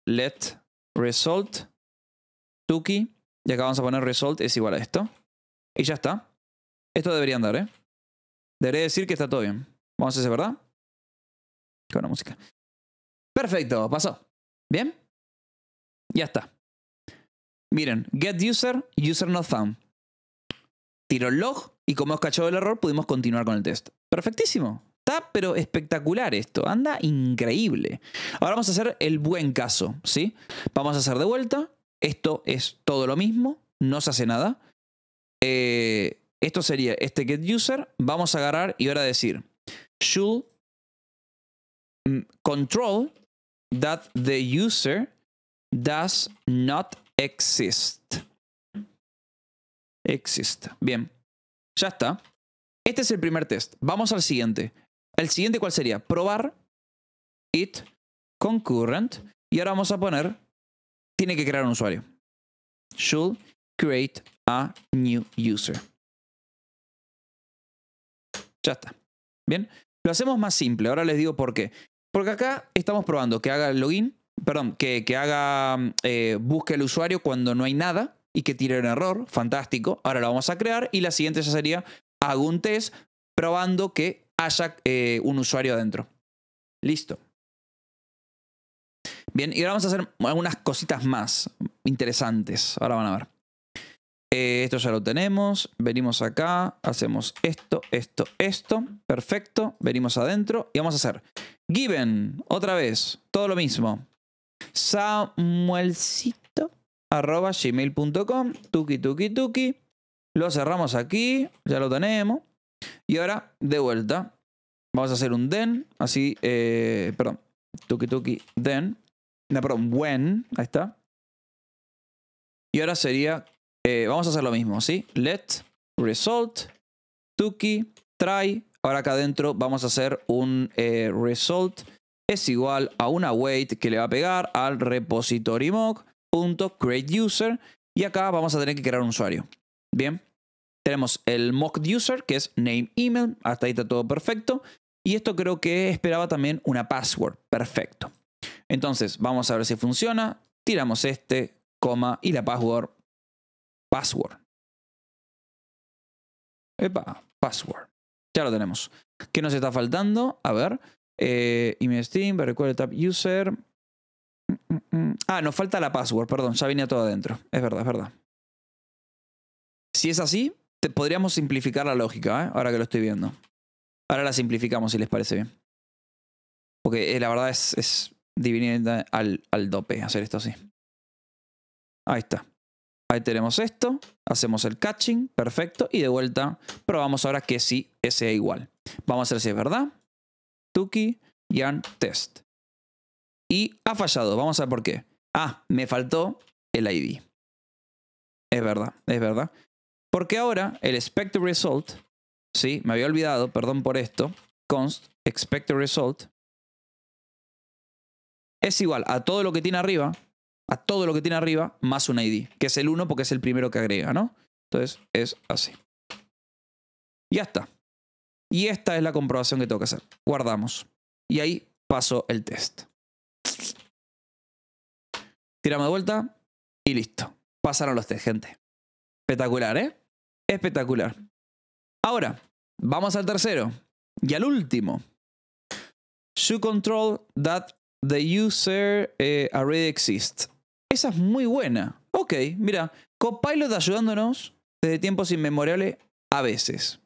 let result tuki. Y acá vamos a poner result es igual a esto. Y ya está. Esto debería andar, ¿eh? Debería decir que está todo bien. Vamos a hacer, ¿verdad? Con la música. Perfecto, pasó. ¿Bien? Ya está. Miren, get user, user not found. Tiro el log y como hemos cachado el error, pudimos continuar con el test. Perfectísimo. Está pero espectacular esto. Anda increíble. Ahora vamos a hacer el buen caso, ¿sí? Vamos a hacer de vuelta. Esto es todo lo mismo. No se hace nada. Eh, esto sería este get user. Vamos a agarrar y ahora decir should mm, control that the user does not exist. Exist. Bien. Ya está. Este es el primer test. Vamos al siguiente. ¿El siguiente cuál sería? Probar it concurrent. Y ahora vamos a poner, tiene que crear un usuario. Should create a new user. Ya está. Bien. Lo hacemos más simple. Ahora les digo por qué. Porque acá estamos probando que haga el login, perdón, que, haga eh, busque el usuario cuando no hay nada y que tire un error. Fantástico. Ahora lo vamos a crear y la siguiente ya sería hago un test probando que haya eh, un usuario adentro. Listo. Bien, y ahora vamos a hacer algunas cositas más interesantes. Ahora van a ver. Eh, esto ya lo tenemos. Venimos acá, hacemos esto, esto, esto. Perfecto. Venimos adentro y vamos a hacer given, otra vez, todo lo mismo. Samuelcito arroba gmail.com, tuki tuki tuki. Lo cerramos aquí, ya lo tenemos. Y ahora, de vuelta, vamos a hacer un den, así, eh, perdón, tuki tuki den. No, perdón, when, ahí está. Y ahora sería eh, vamos a hacer lo mismo, ¿sí? Let, result, tuki, try. Ahora acá adentro vamos a hacer un eh, result es igual a una wait que le va a pegar al repository mock.createUser. Y acá vamos a tener que crear un usuario. Bien. Tenemos el mock user que es name email. Hasta ahí está todo perfecto. Y esto creo que esperaba también una password. Perfecto. Entonces, vamos a ver si funciona. Tiramos este, coma y la password password. Epa, password. Ya lo tenemos. ¿Qué nos está faltando? A ver. Eh, email Steam, recuerda tab user. Mm, mm, mm. Ah, nos falta la password, perdón, ya venía todo adentro. Es verdad, es verdad. Si es así, podríamos simplificar la lógica, ¿eh? ahora que lo estoy viendo. Ahora la simplificamos si les parece bien. Porque eh, la verdad es, es divinidad al, al dope hacer esto así. Ahí está. Ahí tenemos esto, hacemos el catching, perfecto, y de vuelta probamos ahora que sí es igual. Vamos a ver si es verdad. Tuki, yarn, test. Y ha fallado, vamos a ver por qué. Ah, me faltó el ID. Es verdad, es verdad. Porque ahora el expect result, sí, me había olvidado, perdón por esto, const expect result es igual a todo lo que tiene arriba, a todo lo que tiene arriba más un ID, que es el 1 porque es el primero que agrega, ¿no? Entonces es así. ya está. Y esta es la comprobación que tengo que hacer. Guardamos. Y ahí paso el test. Tiramos de vuelta y listo. Pasaron los test, gente. Espectacular, ¿eh? Espectacular. Ahora, vamos al tercero y al último. Should control that the user eh, already exists. Esa es muy buena. Ok, mira, Copilot ayudándonos desde tiempos inmemoriales a veces.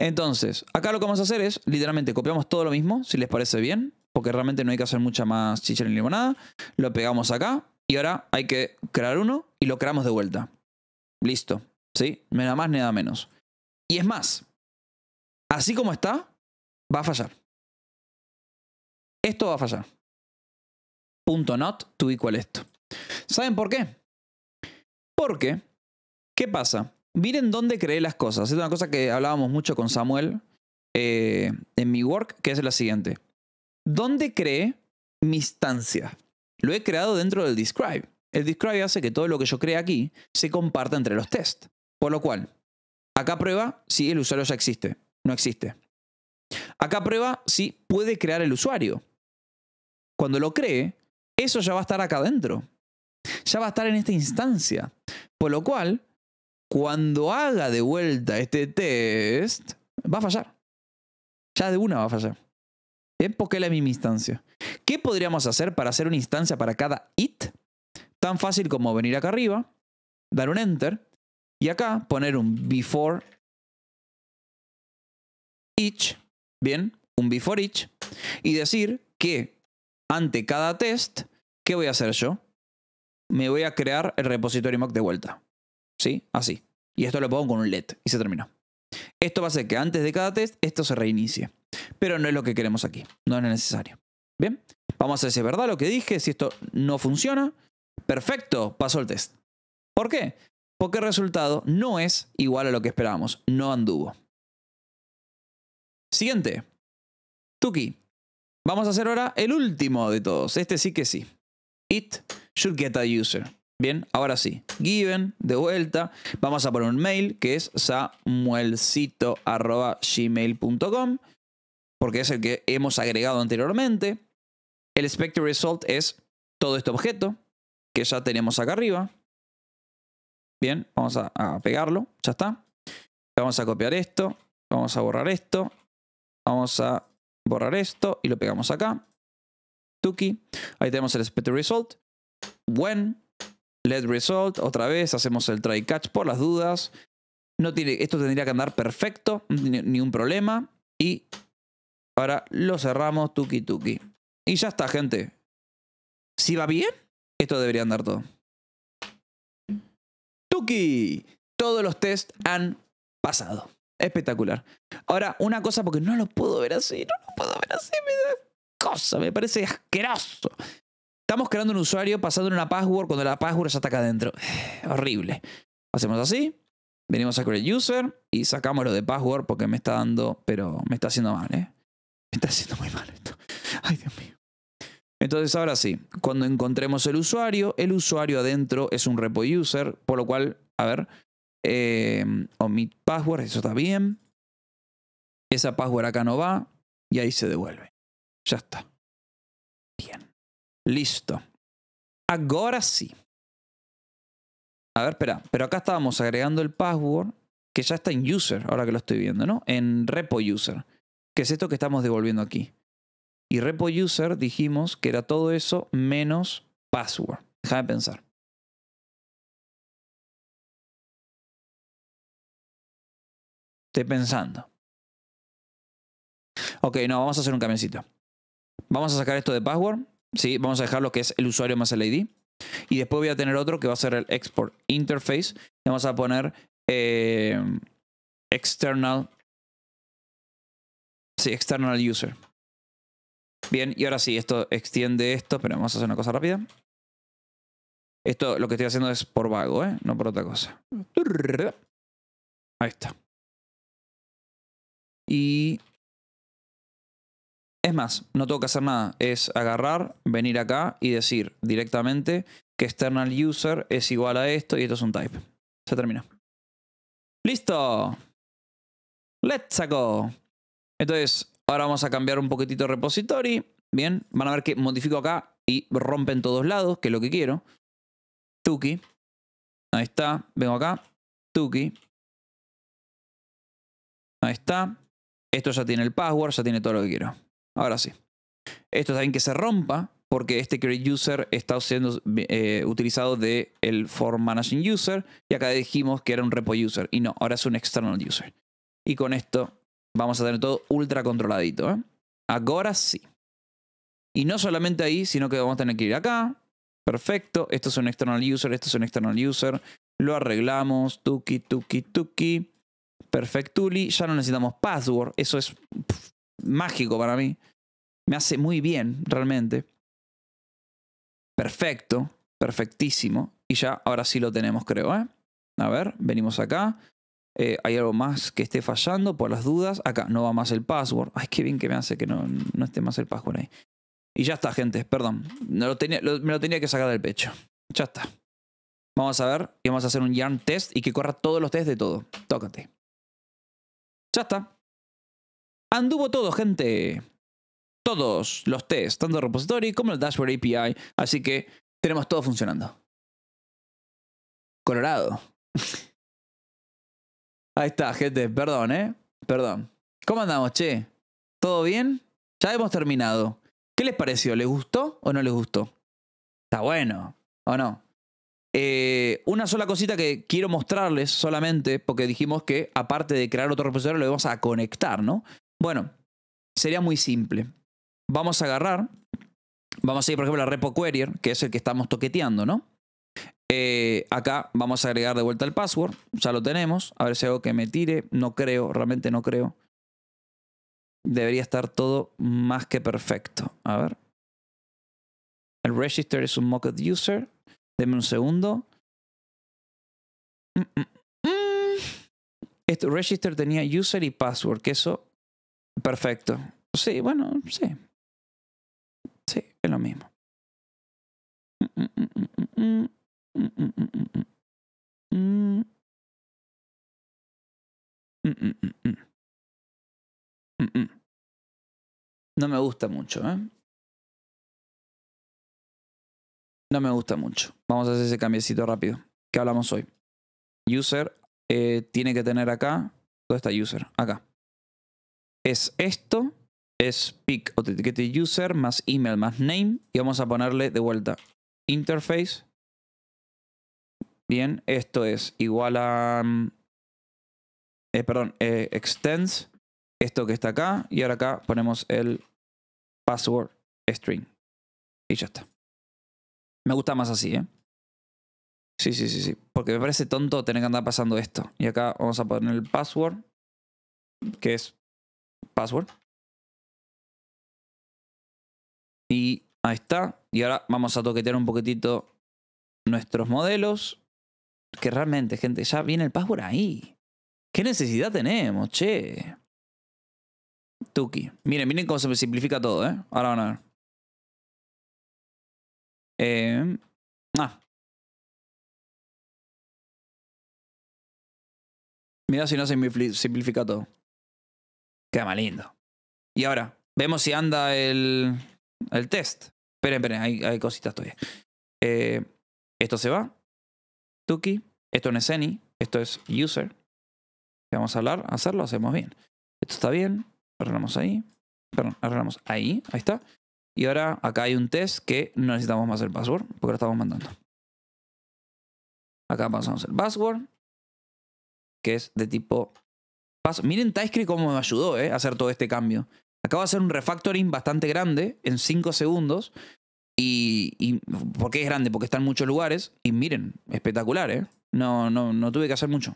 Entonces, acá lo que vamos a hacer es, literalmente, copiamos todo lo mismo, si les parece bien, porque realmente no hay que hacer mucha más chicha ni limonada. Lo pegamos acá y ahora hay que crear uno y lo creamos de vuelta. Listo, ¿sí? Nada más, nada menos. Y es más, así como está, va a fallar. Esto va a fallar. .not to equal esto. ¿Saben por qué? Porque, ¿qué pasa? Miren dónde creé las cosas. Es una cosa que hablábamos mucho con Samuel eh, en mi work, que es la siguiente. ¿Dónde cree mi instancia? Lo he creado dentro del describe. El describe hace que todo lo que yo cree aquí se comparta entre los test. Por lo cual, acá prueba si el usuario ya existe. No existe. Acá prueba si puede crear el usuario. Cuando lo cree, eso ya va a estar acá adentro. Ya va a estar en esta instancia. Por lo cual, cuando haga de vuelta este test, va a fallar. Ya de una va a fallar. es ¿Eh? Porque es la misma instancia. ¿Qué podríamos hacer para hacer una instancia para cada it? Tan fácil como venir acá arriba, dar un enter y acá poner un before each, bien, un before each y decir que ante cada test, ¿qué voy a hacer yo? Me voy a crear el repositorio mock de vuelta. ¿Sí? Así. Y esto lo pongo con un LED y se terminó. Esto va a hacer que antes de cada test esto se reinicie. Pero no es lo que queremos aquí. No es necesario. Bien. Vamos a ver verdad lo que dije. Si esto no funciona, perfecto, pasó el test. ¿Por qué? Porque el resultado no es igual a lo que esperábamos. No anduvo. Siguiente. Tuki, Vamos a hacer ahora el último de todos. Este sí que sí. It should get a user. Bien, ahora sí. Given, de vuelta. Vamos a poner un mail que es samuelcito.gmail.com porque es el que hemos agregado anteriormente. El expected Result es todo este objeto que ya tenemos acá arriba. Bien, vamos a, a pegarlo. Ya está. Vamos a copiar esto. Vamos a borrar esto. Vamos a borrar esto y lo pegamos acá. Tuki. Ahí tenemos el expected result. When. Let result. Otra vez hacemos el try catch por las dudas. No tiene, esto tendría que andar perfecto, ni, un problema. Y ahora lo cerramos, tuki tuki. Y ya está, gente. Si va bien, esto debería andar todo. Tuki. Todos los test han pasado. Espectacular. Ahora, una cosa, porque no lo puedo ver así, no lo puedo ver así, me da cosa, me parece asqueroso. Estamos creando un usuario pasando una password cuando la password ya está acá adentro. *sighs* Horrible. Hacemos así, venimos a create user y sacamos lo de password porque me está dando, pero me está haciendo mal, ¿eh? Me está haciendo muy mal esto. *laughs* Ay, Dios mío. Entonces ahora sí, cuando encontremos el usuario, el usuario adentro es un repo user, por lo cual, a ver, Em, omit password, eso está bien. Esa password acá no va y ahí se devuelve. Ya está. Bien. Listo. Ahora sí. A ver, espera. Pero acá estábamos agregando el password que ya está en user, ahora que lo estoy viendo, ¿no? En repo user, que es esto que estamos devolviendo aquí. Y repo user dijimos que era todo eso menos password. Déjame pensar. esté pensando. Ok, no, vamos a hacer un camioncito. Vamos a sacar esto de password. Sí, vamos a dejar lo que es el usuario más el ID. Y después voy a tener otro que va a ser el export interface. vamos a poner eh, external. Sí, external user. Bien, y ahora sí, esto extiende esto, pero vamos a hacer una cosa rápida. Esto lo que estoy haciendo es por vago, ¿eh? no por otra cosa. Ahí está. Y es más, no tengo que hacer nada. Es agarrar, venir acá y decir directamente que external user es igual a esto y esto es un type. Se termina ¡Listo! ¡Let's go! Entonces, ahora vamos a cambiar un poquitito el repository. Bien, van a ver que modifico acá y rompen todos lados, que es lo que quiero. Tuki. Ahí está. Vengo acá. Tuki. Ahí está. Esto ya tiene el password, ya tiene todo lo que quiero. Ahora sí. Esto también que se rompa porque este create user está siendo eh, utilizado de el for managing user y acá dijimos que era un repo user y no, ahora es un external user. Y con esto vamos a tener todo ultra controladito. ¿eh? Ahora sí. Y no solamente ahí, sino que vamos a tener que ir acá. Perfecto, esto es un external user, esto es un external user. Lo arreglamos, tuki, tuki, tuki. Perfectuli, ya no necesitamos password, eso es mágico para mí. Me hace muy bien, realmente. Perfecto, perfectísimo. Y ya, ahora sí lo tenemos, creo, ¿eh? A ver, venimos acá. Eh, hay algo más que esté fallando por las dudas. Acá no va más el password. Ay, qué bien que me hace que no, esté más el password ahí. Y ya está, gente, perdón. No lo me lo tenía que sacar del pecho. Ya está. Vamos a ver y vamos a hacer un yarn test y que corra todos los tests de todo. Tócate. Ya está. Anduvo todo, gente. Todos los tests, tanto el repository como el dashboard API. Así que tenemos todo funcionando. Colorado. *laughs* Ahí está, gente. Perdón, ¿eh? Perdón. ¿Cómo andamos, che? ¿Todo bien? Ya hemos terminado. ¿Qué les pareció? ¿Les gustó o no les gustó? Está bueno, ¿o no? Eh, una sola cosita que quiero mostrarles solamente, porque dijimos que aparte de crear otro repositorio, lo vamos a conectar, ¿no? Bueno, sería muy simple. Vamos a agarrar, vamos a ir, por ejemplo, a repo que es el que estamos toqueteando, ¿no? Eh, acá vamos a agregar de vuelta el password, ya lo tenemos. A ver si hago que me tire, no creo, realmente no creo. Debería estar todo más que perfecto. A ver. El register es un mocked user. Deme un segundo. Este register tenía user y password, que eso. Perfecto. Sí, bueno, sí. Sí, es lo mismo. No me gusta mucho, ¿eh? no me gusta mucho. Vamos a hacer ese cambiecito rápido. ¿Qué hablamos hoy? User eh, tiene que tener acá. ¿Dónde está user? Acá. Es esto. Es pick authenticated user más email más name. Y vamos a ponerle de vuelta interface. Bien, esto es igual a. Mm, eh, perdón, eh, extends. Esto que está acá. Y ahora acá ponemos el password string. Y ya está. Me gusta más así, ¿eh? Sí, sí, sí, sí. Porque me parece tonto tener que andar pasando esto. Y acá vamos a poner el password, que es password. Y ahí está. Y ahora vamos a toquetear un poquitito nuestros modelos. Que realmente, gente, ya viene el password ahí. ¿Qué necesidad tenemos, che? Tuki. Miren, miren cómo se simplifica todo, ¿eh? Ahora van a ver. Eh, ah. Mira si no se simplifica todo. Queda más lindo. Y ahora, vemos si anda el, el test. Esperen, esperen, hay, cositas todavía. Eh, esto se va. Tuki. Esto no es any. Esto es user. Vamos a hablar, hacerlo, hacemos bien. Esto está bien. Arreglamos ahí. Perdón, arreglamos ahí. Ahí está. Y ahora acá hay un test que no necesitamos más el password porque lo estamos mandando. Acá pasamos el password, que es de tipo... Miren TypeScript cómo me ayudó eh, a hacer todo este cambio. Acabo de hacer un refactoring bastante grande en 5 segundos. Y, y, ¿Por qué es grande? Porque está en muchos lugares. Y miren, espectacular, ¿eh? No, no, no tuve que hacer mucho.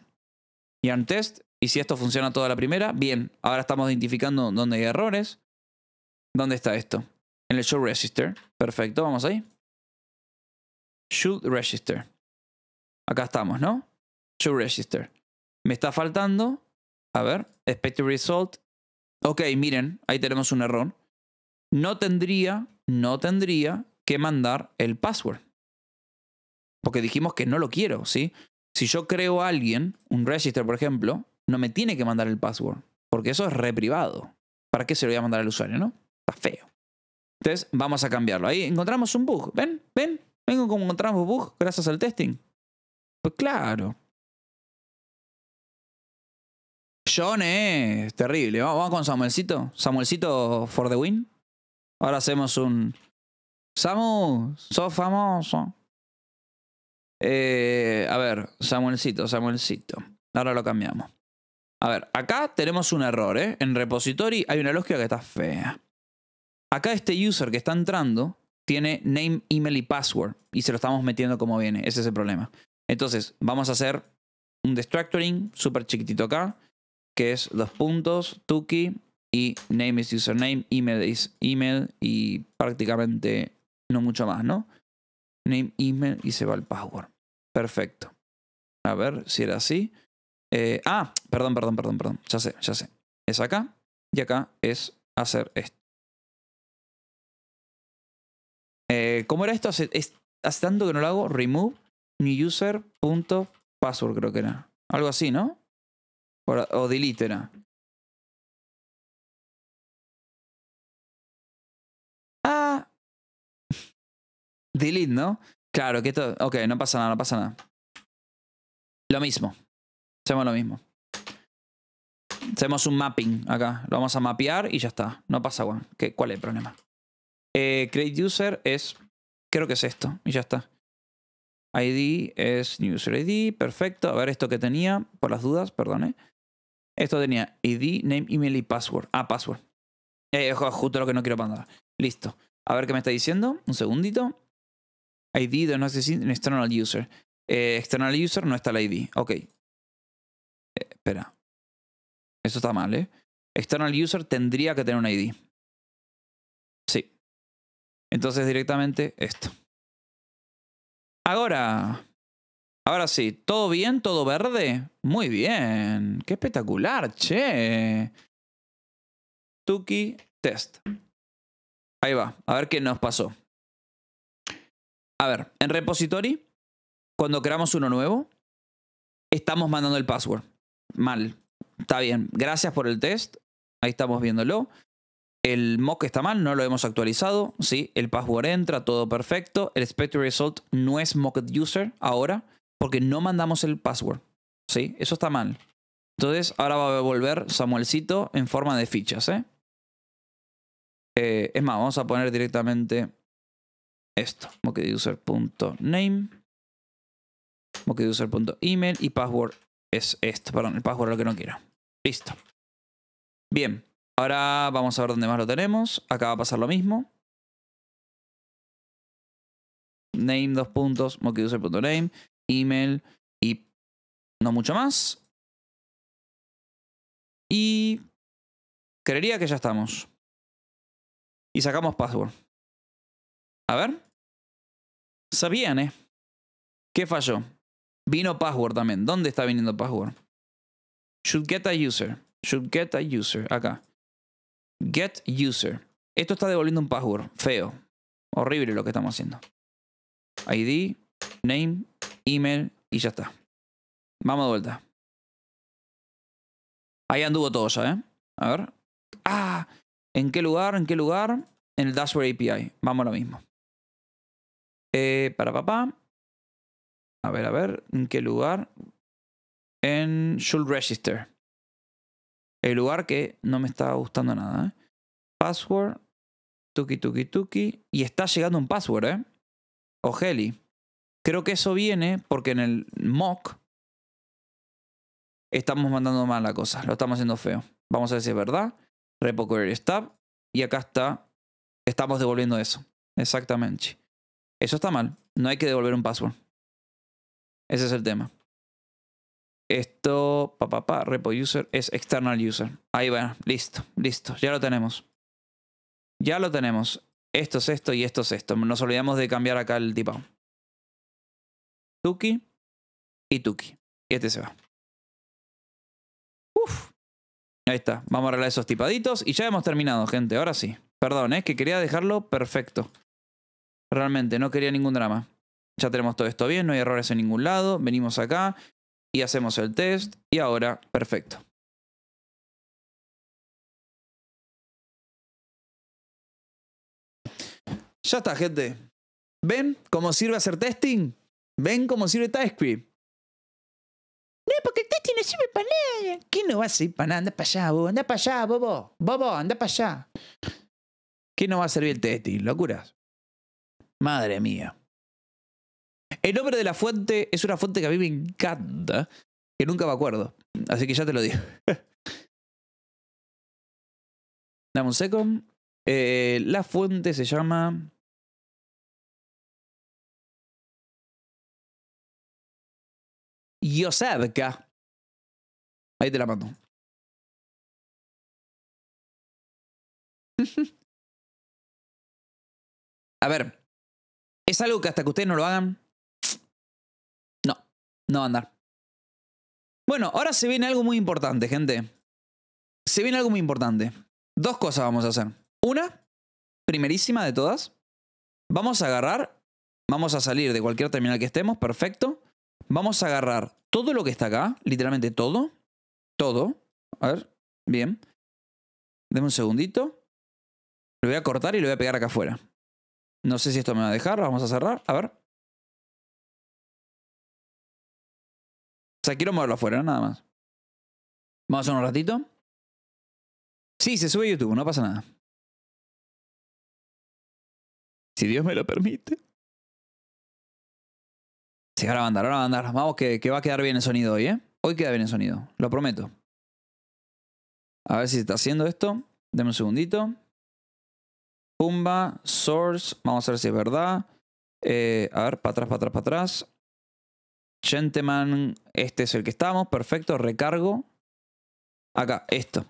Y un test. Y si esto funciona toda la primera, bien. Ahora estamos identificando dónde hay errores. ¿Dónde está esto? en el show register. Perfecto, vamos ahí. Should register. Acá estamos, ¿no? Should register. Me está faltando. A ver, expect result. Ok, miren, ahí tenemos un error. No tendría, no tendría que mandar el password. Porque dijimos que no lo quiero, ¿sí? Si yo creo a alguien, un register, por ejemplo, no me tiene que mandar el password. Porque eso es re privado. ¿Para qué se lo voy a mandar al usuario, no? Está feo. Entonces vamos a cambiarlo. Ahí encontramos un bug. ¿Ven? ¿Ven? Vengo como encontramos bug gracias al testing? Pues claro. John es eh, terrible. Vamos con Samuelcito. Samuelcito for the win. Ahora hacemos un... Samu, sos famoso. Eh, a ver, Samuelcito, Samuelcito. Ahora lo cambiamos. A ver, acá tenemos un error, eh. En repository hay una lógica que está fea. Acá este user que está entrando tiene name, email y password y se lo estamos metiendo como viene. Ese es el problema. Entonces, vamos a hacer un destructuring súper chiquitito acá, que es dos puntos, tukey y name is username, email is email y prácticamente no mucho más, ¿no? Name, email y se va el password. Perfecto. A ver si era así. Eh, ah, perdón, perdón, perdón, perdón. Ya sé, ya sé. Es acá y acá es hacer esto. Eh, ¿Cómo era esto? Hace, tanto que no lo hago. Remove new user punto password, creo que era. Algo así, ¿no? O, delete era. Ah. *laughs* delete, ¿no? Claro, que esto. Ok, no pasa nada, no pasa nada. Lo mismo. Hacemos lo mismo. Hacemos un mapping acá. Lo vamos a mapear y ya está. No pasa, Juan, ¿Cuál es el problema? Eh, create user es creo que es esto. Y ya está. ID es user ID, perfecto. A ver esto que tenía, por las dudas, perdone. Esto tenía ID, name, email y password. Ah, password. Eh, justo lo que no quiero mandar. Listo. A ver qué me está diciendo. Un segundito. ID de no existir external user. Eh, external user no está la ID. Ok. Eh, espera. Eso está mal, ¿eh? External user tendría que tener una ID. Entonces directamente esto. Ahora, ahora sí, ¿todo bien? ¿Todo verde? Muy bien, qué espectacular, che. Tuki test. Ahí va, a ver qué nos pasó. A ver, en repository, cuando creamos uno nuevo, estamos mandando el password. Mal. Está bien, gracias por el test. Ahí estamos viéndolo. El mock está mal, no lo hemos actualizado. ¿sí? El password entra, todo perfecto. El expected Result no es mocked user ahora porque no mandamos el password. ¿sí? Eso está mal. Entonces ahora va a volver Samuelcito en forma de fichas. ¿eh? eh es más, vamos a poner directamente esto. Mockeduser.name. Mockeduser.email y password es esto. Perdón, el password es lo que no quiero. Listo. Bien. Ahora vamos a ver dónde más lo tenemos. Acá va a pasar lo mismo. Name, dos puntos, name. email y no mucho más. Y creería que ya estamos. Y sacamos password. A ver. Sabían, ¿eh? ¿Qué falló? Vino password también. ¿Dónde está viniendo password? Should get a user. Should get a user. Acá. Get user. Esto está devolviendo un password. Feo. Horrible lo que estamos haciendo. ID, name, email y ya está. Vamos de vuelta. Ahí anduvo todo ya, ¿eh? A ver. Ah, ¿en qué lugar? ¿En qué lugar? En el Dashboard API. Vamos a lo mismo. Eh, para papá. A ver, a ver. ¿En qué lugar? En Should Register. El lugar que no me está gustando nada. ¿eh? Password, tuki tuki tuki. Y está llegando un password, ¿eh? O Creo que eso viene porque en el mock estamos mandando mal la cosa. Lo estamos haciendo feo. Vamos a ver si es verdad. Repo Query Y acá está. Estamos devolviendo eso. Exactamente. Eso está mal. No hay que devolver un password. Ese es el tema. Esto, papá, pa, repo user es external user. Ahí va, listo, listo, ya lo tenemos. Ya lo tenemos. Esto es esto y esto es esto. Nos olvidamos de cambiar acá el tipado. Tuki y Tuki. Y este se va. Uf. Ahí está. Vamos a arreglar esos tipaditos y ya hemos terminado, gente. Ahora sí. Perdón, es ¿eh? que quería dejarlo perfecto. Realmente, no quería ningún drama. Ya tenemos todo esto bien, no hay errores en ningún lado. Venimos acá, y hacemos el test y ahora, perfecto. Ya está, gente. ¿Ven cómo sirve hacer testing? ¿Ven cómo sirve TypeScript? No, porque el testing no sirve para nada. ¿Qué no va a servir para nada? Anda para allá, bobo. Anda para allá, bobo. Bobo, anda para allá. ¿Qué no va a servir el testing? Locuras. Madre mía. El nombre de la fuente es una fuente que a mí me encanta, que nunca me acuerdo. Así que ya te lo digo. *laughs* Dame un segundo. Eh, la fuente se llama. Yosevka. Ahí te la mando. *laughs* A ver, es algo que hasta que ustedes no lo hagan, no va andar. Bueno, ahora se viene algo muy importante, gente. Se viene algo muy importante. Dos cosas vamos a hacer. Una, primerísima de todas. Vamos a agarrar, vamos a salir de cualquier terminal que estemos, perfecto. Vamos a agarrar todo lo que está acá, literalmente todo. Todo. A ver, bien. Deme un segundito. Lo voy a cortar y lo voy a pegar acá afuera. No sé si esto me va a dejar, vamos a cerrar. A ver. O sea, quiero moverlo afuera, nada más. Vamos a hacer un ratito. Sí, se sube a YouTube, no pasa nada. Si Dios me lo permite. Sí, ahora va a andar, ahora va a andar. Vamos, que, va a quedar bien el sonido hoy, ¿eh? Hoy queda bien el sonido, lo prometo. A ver si se está haciendo esto. Deme un segundito. Pumba, source. Vamos a ver si es verdad. Eh, a ver, para atrás, para atrás, para atrás. Gentleman, este es el que estamos, perfecto, recargo. Acá, esto.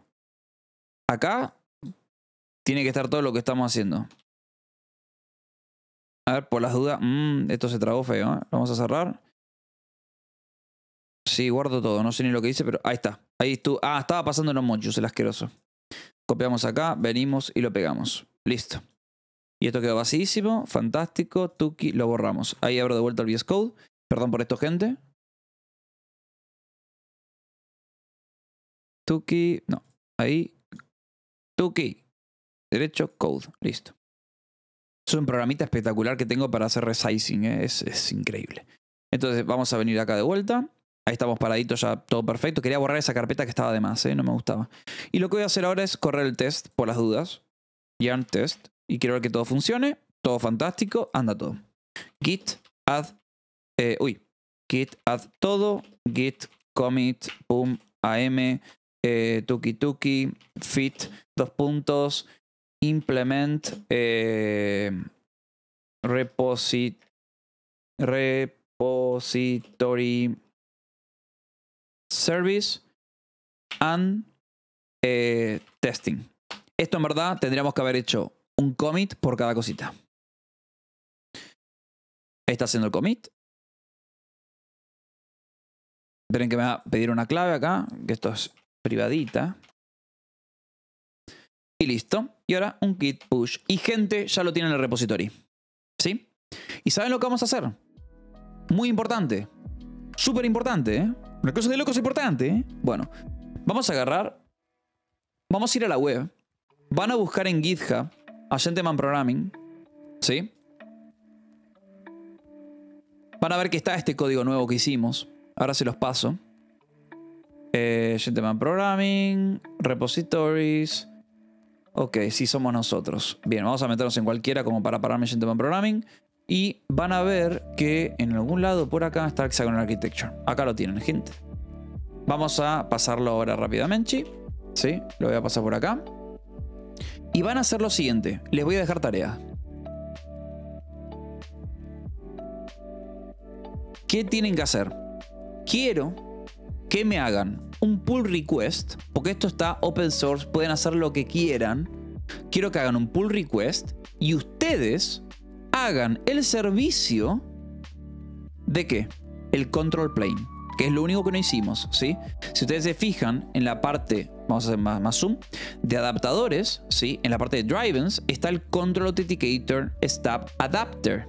Acá tiene que estar todo lo que estamos haciendo. A ver, por las dudas, mm, esto se tragó feo, ¿eh? Vamos a cerrar. Sí, guardo todo, no sé ni lo que dice, pero ahí está. Ahí tú. Ah, estaba pasando los mochos el asqueroso. Copiamos acá, venimos y lo pegamos. Listo. Y esto quedó vacísimo, fantástico, tuki, lo borramos. Ahí abro de vuelta el VS Code Perdón por esto, gente. Tuki, no, ahí. Tuki, derecho, code, listo. Es un programita espectacular que tengo para hacer resizing, eh, es, increíble. Entonces vamos a venir acá de vuelta. Ahí estamos paraditos ya, todo perfecto. Quería borrar esa carpeta que estaba de más, eh, no me gustaba. Y lo que voy a hacer ahora es correr el test por las dudas. Yarn test. Y quiero ver que todo funcione. Todo fantástico. Anda todo. Git add eh, uy, git add todo, git commit, boom, am, eh, tuki tuki, fit, dos puntos, implement, eh, repository service and testing. Esto en verdad tendríamos que haber hecho un commit por cada cosita. Está haciendo el commit, Esperen que me va a pedir una clave acá, que esto es privadita. Y listo. Y ahora un git push. Y gente ya lo tiene en el repository. ¿Sí? ¿Y saben lo que vamos a hacer? Muy importante. Súper importante, Una ¿eh? cosa de locos importante, ¿eh? Bueno, vamos a agarrar... Vamos a ir a la web. Van a buscar en GitHub a Gentleman Programming. ¿Sí? Van a ver que está este código nuevo que hicimos. Ahora se los paso. Eh, Gentleman Programming, Repositories. Ok, sí somos nosotros. Bien, vamos a meternos en cualquiera como para pararme Gentleman Programming. Y van a ver que en algún lado por acá está Hexagonal Architecture. Acá lo tienen, gente. Vamos a pasarlo ahora rápidamente. ¿Sí? Lo voy a pasar por acá. Y van a hacer lo siguiente. Les voy a dejar tarea. ¿Qué tienen que hacer? quiero que me hagan un pull request, porque esto está open source, pueden hacer lo que quieran. Quiero que hagan un pull request y ustedes hagan el servicio de qué? El control plane, que es lo único que no hicimos, ¿sí? Si ustedes se fijan en la parte, vamos a hacer más, zoom, de adaptadores, ¿sí? En la parte de drivers, está el control authenticator stop adapter,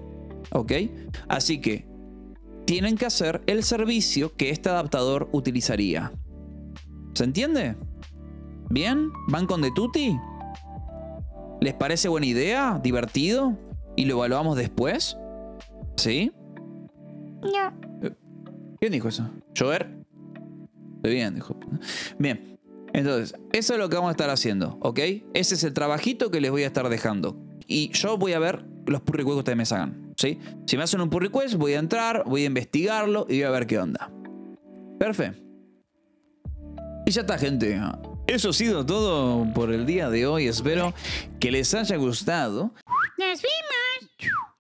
¿ok? Así que tienen que hacer el servicio que este adaptador utilizaría. ¿Se entiende? ¿Bien? ¿Van con de tutti? ¿Les parece buena idea? ¿Divertido? ¿Y lo evaluamos después? ¿Sí? No. ¿Quién dijo eso? ¿Llover? Estoy bien, dijo. Bien. Entonces, eso es lo que vamos a estar haciendo, ¿ok? Ese es el trabajito que les voy a estar dejando. Y yo voy a ver los purricuecos que ustedes me hagan. Si me hacen un pull request, voy a entrar, voy a investigarlo y voy a ver qué onda. Perfecto. Y ya está, gente. Eso ha sido todo por el día de hoy. Espero que les haya gustado. Nos vemos!